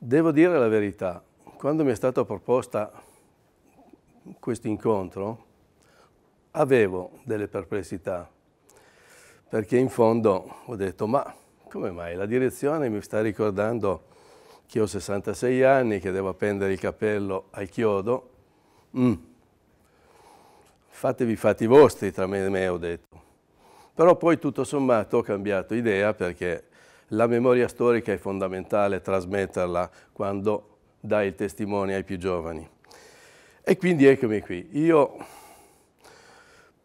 Devo dire la verità, quando mi è stato proposta questo incontro avevo delle perplessità, perché in fondo ho detto ma come mai la direzione mi sta ricordando che ho 66 anni, che devo appendere il cappello al chiodo? Mm. Fatevi i fatti vostri, tra me e me ho detto. Però poi tutto sommato ho cambiato idea perché la memoria storica è fondamentale trasmetterla quando dai il testimone ai più giovani. E quindi eccomi qui. Io,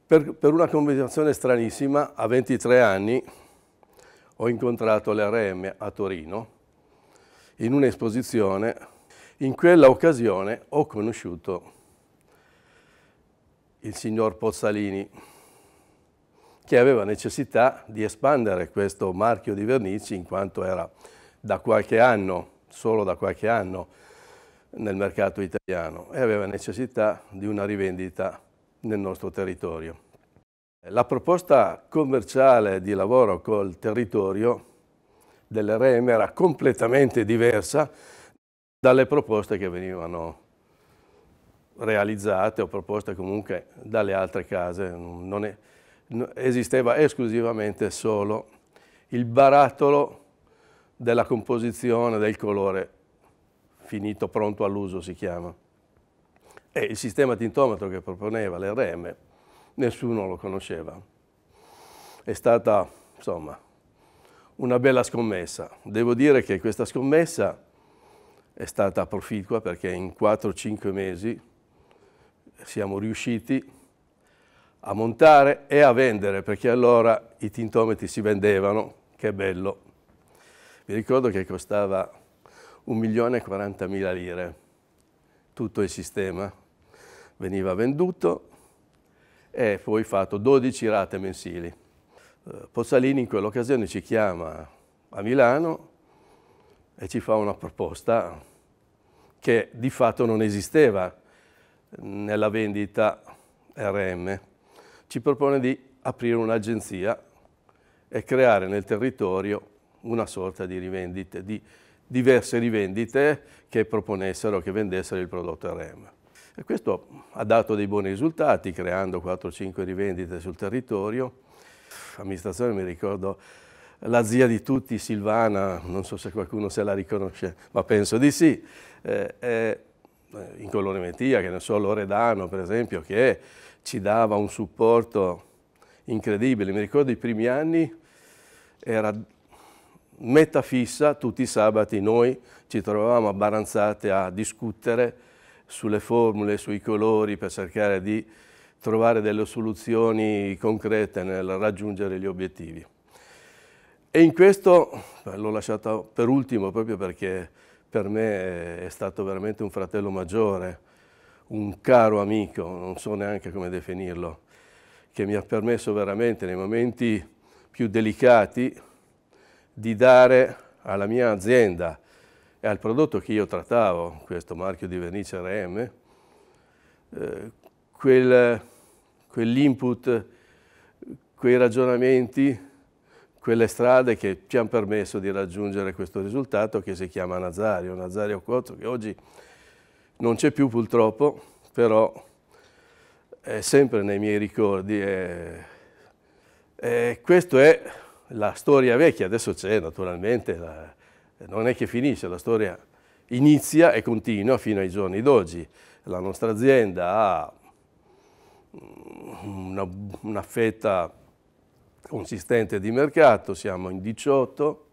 per, per una combinazione stranissima, a 23 anni ho incontrato l'RM a Torino in un'esposizione. In quella occasione ho conosciuto il signor Pozzalini, che aveva necessità di espandere questo marchio di vernici in quanto era da qualche anno, solo da qualche anno, nel mercato italiano e aveva necessità di una rivendita nel nostro territorio. La proposta commerciale di lavoro col territorio dell'RM era completamente diversa dalle proposte che venivano realizzate o proposte comunque dalle altre case. Non è, esisteva esclusivamente solo il barattolo della composizione del colore finito pronto all'uso si chiama. E il sistema tintometro che proponeva l'RM nessuno lo conosceva. È stata, insomma, una bella scommessa. Devo dire che questa scommessa è stata proficua perché in 4-5 mesi siamo riusciti a a montare e a vendere, perché allora i tintometri si vendevano, che bello. Vi ricordo che costava 1.040.000 lire, tutto il sistema. Veniva venduto e poi fatto 12 rate mensili. Eh, Pozzalini in quell'occasione ci chiama a Milano e ci fa una proposta che di fatto non esisteva nella vendita RM ci propone di aprire un'agenzia e creare nel territorio una sorta di rivendite, di diverse rivendite che proponessero, che vendessero il prodotto RM. E questo ha dato dei buoni risultati, creando 4-5 rivendite sul territorio. Amministrazione, mi ricordo la zia di tutti, Silvana, non so se qualcuno se la riconosce, ma penso di sì, eh, eh, in Mentia, che ne so, Loredano per esempio, che ci dava un supporto incredibile. Mi ricordo i primi anni era meta fissa, tutti i sabati noi ci trovavamo a Baranzate a discutere sulle formule, sui colori per cercare di trovare delle soluzioni concrete nel raggiungere gli obiettivi. E in questo l'ho lasciato per ultimo proprio perché per me è stato veramente un fratello maggiore, un caro amico, non so neanche come definirlo, che mi ha permesso veramente nei momenti più delicati di dare alla mia azienda e al prodotto che io trattavo, questo marchio di Venice RM, eh, quel, quell'input, quei ragionamenti, quelle strade che ci hanno permesso di raggiungere questo risultato che si chiama Nazario, Nazario Cozzo, che oggi non c'è più purtroppo, però è sempre nei miei ricordi. E, e questa è la storia vecchia, adesso c'è naturalmente, la, non è che finisce, la storia inizia e continua fino ai giorni d'oggi. La nostra azienda ha mm, una, una fetta consistente di mercato, siamo in 18,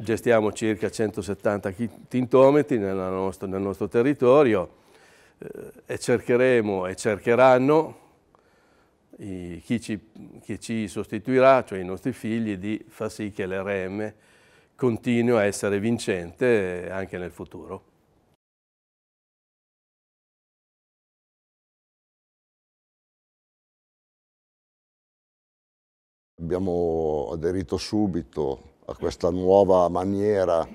gestiamo circa 170 tintometri nostra, nel nostro territorio eh, e cercheremo e cercheranno i, chi, ci, chi, ci, sostituirà, cioè i nostri figli, di far sì che l'RM continui a essere vincente anche nel futuro. Abbiamo aderito subito a questa nuova maniera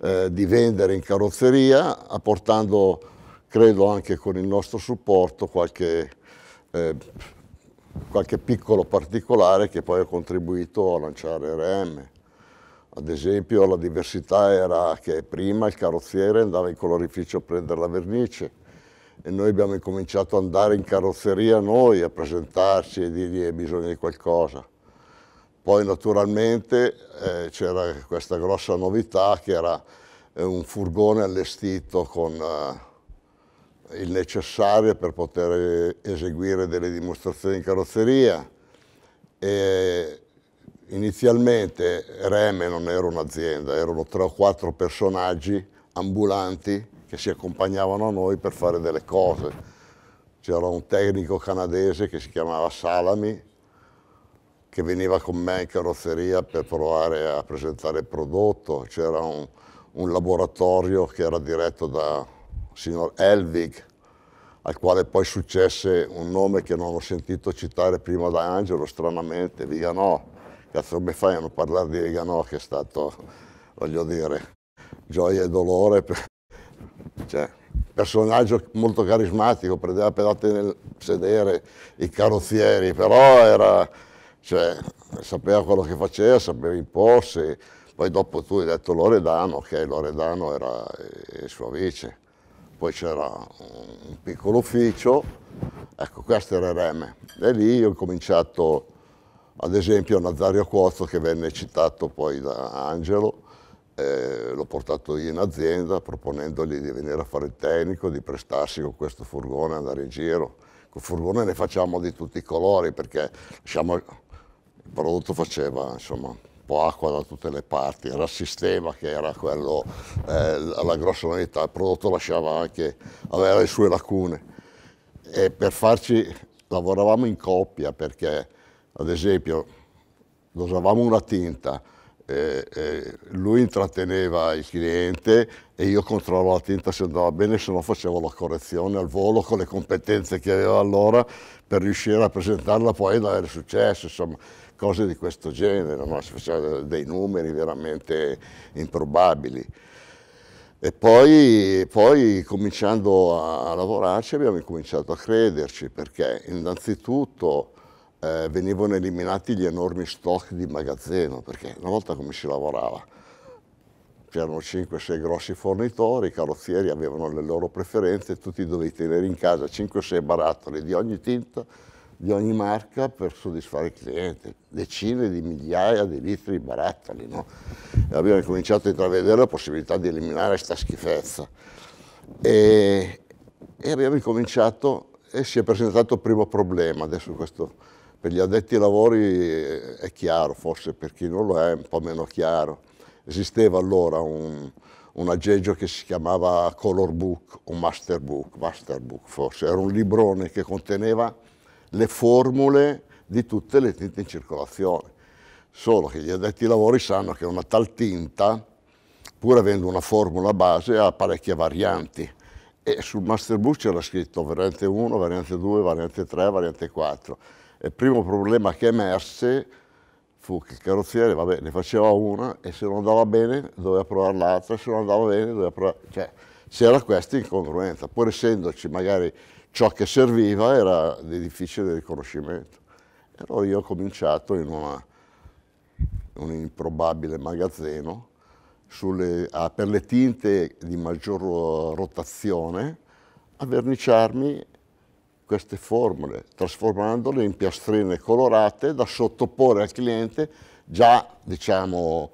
eh, di vendere in carrozzeria, apportando, credo anche con il nostro supporto, qualche, eh, qualche piccolo particolare che poi ha contribuito a lanciare RM. Ad esempio la diversità era che prima il carrozziere andava in colorificio a prendere la vernice e noi abbiamo incominciato ad andare in carrozzeria noi a presentarci e dirgli che eh, bisogna di qualcosa. Poi naturalmente eh, c'era questa grossa novità che era eh, un furgone allestito con eh, il necessario per poter eh, eseguire delle dimostrazioni in carrozzeria. E inizialmente Reme non era un'azienda, erano tre o quattro personaggi ambulanti che si accompagnavano a noi per fare delle cose. C'era un tecnico canadese che si chiamava Salami, che veniva con me in carrozzeria per provare a presentare il prodotto, c'era un, un laboratorio che era diretto da signor Elvig, al quale poi successe un nome che non ho sentito citare prima da Angelo, stranamente, Viganò. Cazzo, come fai a non parlare di Viganò, che è stato, voglio dire, gioia e dolore. Cioè, personaggio molto carismatico, prendeva pedate nel sedere i carrozzieri, però era cioè sapeva quello che faceva, sapeva imporsi, poi dopo tu hai detto Loredano, ok, Loredano era il suo vice, poi c'era un piccolo ufficio, ecco questo era il Reme, e lì ho cominciato ad esempio Nazario Cozzo che venne citato poi da Angelo, eh, l'ho portato io in azienda proponendogli di venire a fare il tecnico, di prestarsi con questo furgone, andare in giro, con il furgone ne facciamo di tutti i colori perché lasciamo il prodotto faceva, insomma, acqua da tutte le parti, era il sistema che era quello, eh, la grossa novità, il prodotto lasciava anche, aveva le sue lacune. E per farci, lavoravamo in coppia perché, ad esempio, usavamo una tinta, eh, eh, lui intratteneva il cliente e io controllavo la tinta se andava bene, se no facevo la correzione al volo con le competenze che aveva allora per riuscire a presentarla poi ad avere successo. Insomma cose di questo genere, no? si faceva dei numeri veramente improbabili. E poi, poi, cominciando a lavorarci abbiamo incominciato a crederci perché innanzitutto eh, venivano eliminati gli enormi stock di magazzino perché una volta come si lavorava c'erano 5-6 grossi fornitori, i carrozzieri avevano le loro preferenze, tutti dovevi tenere in casa 5-6 barattoli di ogni tinta di ogni marca per soddisfare il cliente, decine di migliaia di litri di barattoli. No? abbiamo cominciato a intravedere la possibilità di eliminare questa schifezza. E, e abbiamo cominciato, e si è presentato il primo problema, adesso questo per gli addetti ai lavori è chiaro, forse per chi non lo è è un po' meno chiaro. Esisteva allora un, un aggeggio che si chiamava Color Book un Master Book, Master Book forse, era un librone che conteneva le formule di tutte le tinte in circolazione. Solo che gli addetti ai lavori sanno che una tal tinta, pur avendo una formula base, ha parecchie varianti. E sul masterbook c'era scritto variante 1, variante 2, variante 3, variante 4. E il primo problema che emerse fu che il carrozziere, vabbè, ne faceva una e se non andava bene doveva provare l'altra, se non andava bene doveva provare... Cioè, c'era questa incongruenza, pur essendoci magari ciò che serviva era di difficile riconoscimento. E allora io ho cominciato in una, un improbabile magazzino sulle, ah, per le tinte di maggior rotazione a verniciarmi queste formule, trasformandole in piastrine colorate da sottoporre al cliente già diciamo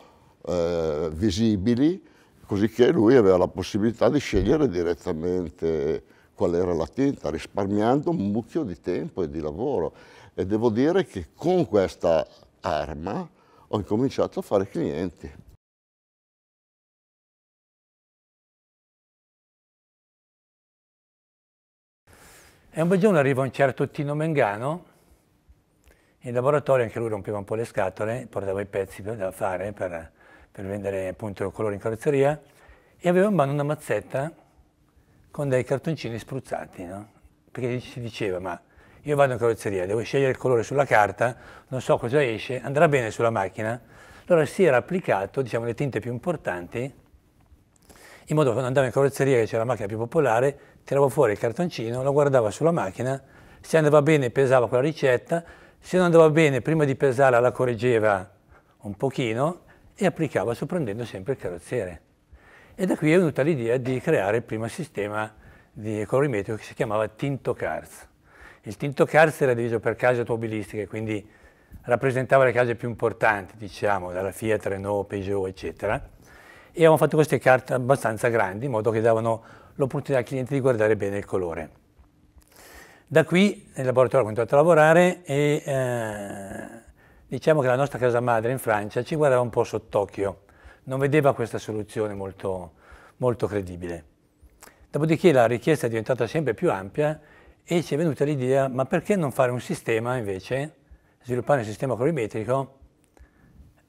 eh, visibili cosicché lui aveva la possibilità di scegliere direttamente qual era la tinta, risparmiando un mucchio di tempo e di lavoro. E devo dire che con questa arma ho incominciato a fare clienti. E un bel giorno arriva un certo Tino Mengano, in laboratorio anche lui rompeva un po' le scatole, portava i pezzi da fare per per vendere appunto colori in carrozzeria e avevo in mano una mazzetta con dei cartoncini spruzzati, no? Perché si diceva, ma io vado in carrozzeria, devo scegliere il colore sulla carta, non so cosa esce, andrà bene sulla macchina. Allora si era applicato, diciamo, le tinte più importanti, in modo che quando andavo in carrozzeria, che c'era la macchina più popolare, tiravo fuori il cartoncino, lo guardavo sulla macchina, se andava bene pesava quella ricetta, se non andava bene prima di pesarla la correggeva un pochino, e applicava sorprendendo sempre il carrozziere. E da qui è venuta l'idea di creare il primo sistema di colorimetrico che si chiamava Tinto Cars. Il Tinto Cars era diviso per case automobilistiche, quindi rappresentava le case più importanti, diciamo, dalla Fiat, Renault, Peugeot, eccetera. E avevamo fatto queste carte abbastanza grandi, in modo che davano l'opportunità al cliente di guardare bene il colore. Da qui nel laboratorio ho continuato a lavorare e eh, Diciamo che la nostra casa madre in Francia ci guardava un po' sott'occhio, non vedeva questa soluzione molto, molto credibile. Dopodiché la richiesta è diventata sempre più ampia e ci è venuta l'idea, ma perché non fare un sistema invece, sviluppare un sistema colorimetrico,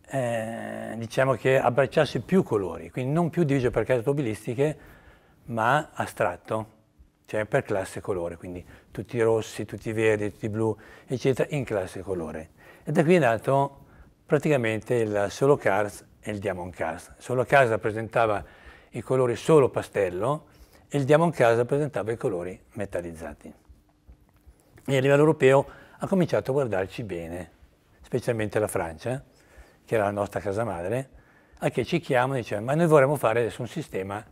eh, diciamo che abbracciasse più colori, quindi non più diviso per case automobilistiche, ma astratto cioè per classe colore, quindi tutti i rossi, tutti i verdi, tutti i blu, eccetera, in classe colore. E da qui è nato praticamente il solo cars e il diamond cars. Solo cars rappresentava i colori solo pastello e il diamond cars rappresentava i colori metallizzati. E a livello europeo ha cominciato a guardarci bene, specialmente la Francia, che era la nostra casa madre, a che ci chiamano e dicevano ma noi vorremmo fare adesso un sistema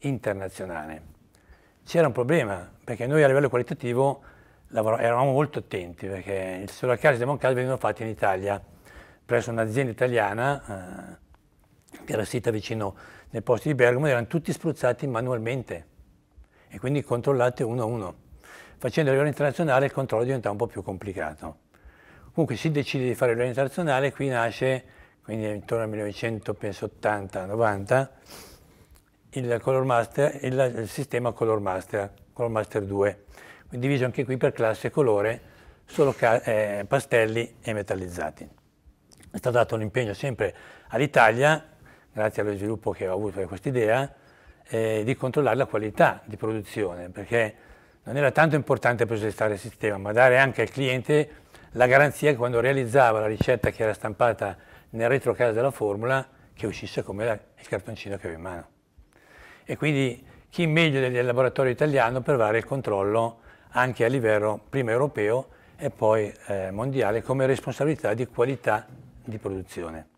internazionale c'era un problema, perché noi a livello qualitativo eravamo molto attenti, perché il solaccasi e il demoncasi venivano fatti in Italia, presso un'azienda italiana eh, che era sita vicino nei posti di Bergamo, erano tutti spruzzati manualmente e quindi controllati uno a uno. Facendo a livello internazionale il controllo diventa un po' più complicato. Comunque si decide di fare a livello internazionale, qui nasce, quindi intorno al 1980-90, il, color master, il, sistema color master, color master 2, Quindi diviso anche qui per classe colore, solo eh, pastelli e metallizzati. È stato dato un impegno sempre all'Italia, grazie allo sviluppo che ho avuto per questa idea, eh, di controllare la qualità di produzione, perché non era tanto importante presentare il sistema, ma dare anche al cliente la garanzia che quando realizzava la ricetta che era stampata nel retrocase della formula, che uscisse come il cartoncino che aveva in mano e quindi chi meglio del laboratorio italiano per fare il controllo anche a livello prima europeo e poi eh, mondiale come responsabilità di qualità di produzione.